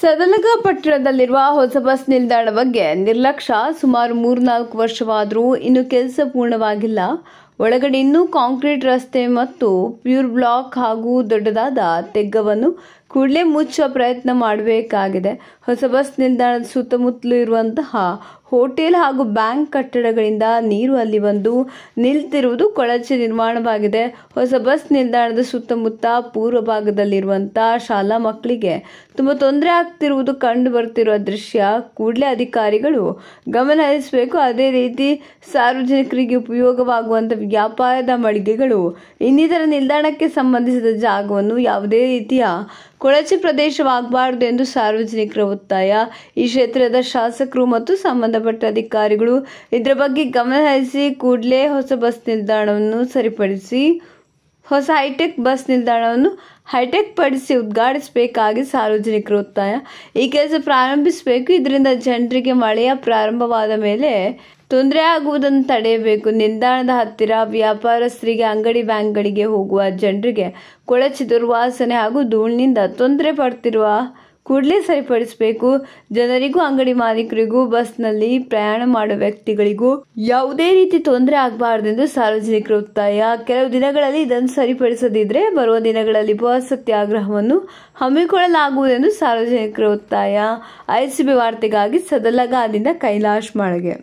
ಸದಲಗಪಟ್ಟಣದಲ್ಲಿರುವ ಹೊಸ ಬಸ್ ನಿಲ್ದಾಣ ಬಗ್ಗೆ ನಿರ್ಲಕ್ಷ್ಯ ಸುಮಾರು ಮೂರ್ನಾಲ್ಕು ವರ್ಷವಾದರೂ ಇನ್ನೂ ಕೆಲಸ ಪೂರ್ಣವಾಗಿಲ್ಲ ಒಳಗಡೆ ಇನ್ನೂ ಕಾಂಕ್ರೀಟ್ ರಸ್ತೆ ಮತ್ತು ಪ್ಯೂರ್ ಬ್ಲಾಕ್ ಹಾಗೂ ದೊಡ್ಡದಾದ ತೆಗ್ಗವನ್ನು ಕೂಡಲೇ ಮುಚ್ಚುವ ಪ್ರಯತ್ನ ಮಾಡಬೇಕಾಗಿದೆ ಹೊಸ ಬಸ್ ನಿಲ್ದಾಣದ ಸುತ್ತಮುತ್ತಲು ಇರುವಂತಹ ಹೋಟೆಲ್ ಹಾಗೂ ಬ್ಯಾಂಕ್ ಕಟ್ಟಡಗಳಿಂದ ನೀರು ಅಲ್ಲಿ ಬಂದು ನಿಲ್ತಿರುವುದು ಕೊಳಚೆ ನಿರ್ಮಾಣವಾಗಿದೆ ಹೊಸ ಬಸ್ ನಿಲ್ದಾಣದ ಸುತ್ತಮುತ್ತ ಪೂರ್ವ ಭಾಗದಲ್ಲಿರುವಂತಹ ಶಾಲಾ ಮಕ್ಕಳಿಗೆ ತುಂಬ ತೊಂದರೆ ಆಗ್ತಿರುವುದು ಕಂಡು ಬರ್ತಿರುವ ದೃಶ್ಯ ಕೂಡಲೇ ಅಧಿಕಾರಿಗಳು ಗಮನ ಹರಿಸಬೇಕು ಅದೇ ರೀತಿ ಸಾರ್ವಜನಿಕರಿಗೆ ಉಪಯೋಗವಾಗುವಂಥ ವ್ಯಾಪಾರದ ಮಳಿಗೆಗಳು ಇನ್ನಿತರ ನಿಲ್ದಾಣಕ್ಕೆ ಸಂಬಂಧಿಸಿದ ಜಾಗವನ್ನು ಯಾವುದೇ ರೀತಿಯ ಕೊಳಚೆ ಪ್ರದೇಶವಾಗಬಾರದು ಎಂದು ಸಾರ್ವಜನಿಕರ ಒತ್ತಾಯ ಈ ಕ್ಷೇತ್ರದ ಶಾಸಕರು ಮತ್ತು ಸಂಬಂಧಪಟ್ಟ ಅಧಿಕಾರಿಗಳು ಇದರ ಬಗ್ಗೆ ಗಮನಹರಿಸಿ ಕೂಡಲೇ ಹೊಸ ಬಸ್ ನಿಲ್ದಾಣವನ್ನು ಸರಿಪಡಿಸಿ ಹೊಸ ಹೈಟೆಕ್ ಬಸ್ ನಿಲ್ದಾಣವನ್ನು ಹೈಟೆಕ್ ಪಡಿಸಿ ಉದ್ಘಾಟಿಸಬೇಕಾಗಿ ಸಾರ್ವಜನಿಕರ ಒತ್ತಾಯ ಈ ಕೆಲಸ ಪ್ರಾರಂಭಿಸಬೇಕು ಇದರಿಂದ ಜನರಿಗೆ ಮಳೆಯ ಪ್ರಾರಂಭವಾದ ಮೇಲೆ ತೊಂದರೆ ಆಗುವುದನ್ನು ತಡೆಯಬೇಕು ನಿಲ್ದಾಣದ ಹತ್ತಿರ ವ್ಯಾಪಾರಸ್ಥರಿಗೆ ಅಂಗಡಿ ಬ್ಯಾಂಕ್ಗಳಿಗೆ ಹೋಗುವ ಜನರಿಗೆ ಕೊಳಚೆ ದುರ್ವಾಸನೆ ಹಾಗೂ ಧೂಳಿನಿಂದ ತೊಂದರೆ ಪಡ್ತಿರುವ ಕೂಡಲೇ ಸರಿಪಡಿಸಬೇಕು ಜನರಿಗೂ ಅಂಗಡಿ ಮಾಲೀಕರಿಗೂ ಬಸ್ನಲ್ಲಿ ಪ್ರಯಾಣ ಮಾಡುವ ವ್ಯಕ್ತಿಗಳಿಗೂ ಯಾವುದೇ ರೀತಿ ತೊಂದರೆ ಆಗಬಾರ್ದೆಂದು ಸಾರ್ವಜನಿಕರ ಒತ್ತಾಯ ಕೆಲವು ದಿನಗಳಲ್ಲಿ ಇದನ್ನು ಸರಿಪಡಿಸದಿದ್ರೆ ಬರುವ ದಿನಗಳಲ್ಲಿ ಬಸ್ ಸತ್ಯಾಗ್ರಹವನ್ನು ಹಮ್ಮಿಕೊಳ್ಳಲಾಗುವುದೆಂದು ಸಾರ್ವಜನಿಕರ ಒತ್ತಾಯ ಐಸಿಬಿ ವಾರ್ತೆಗಾಗಿ ಸದಲಗಾದಿಂದ ಕೈಲಾಶ್ ಮಾಳಿಗೆ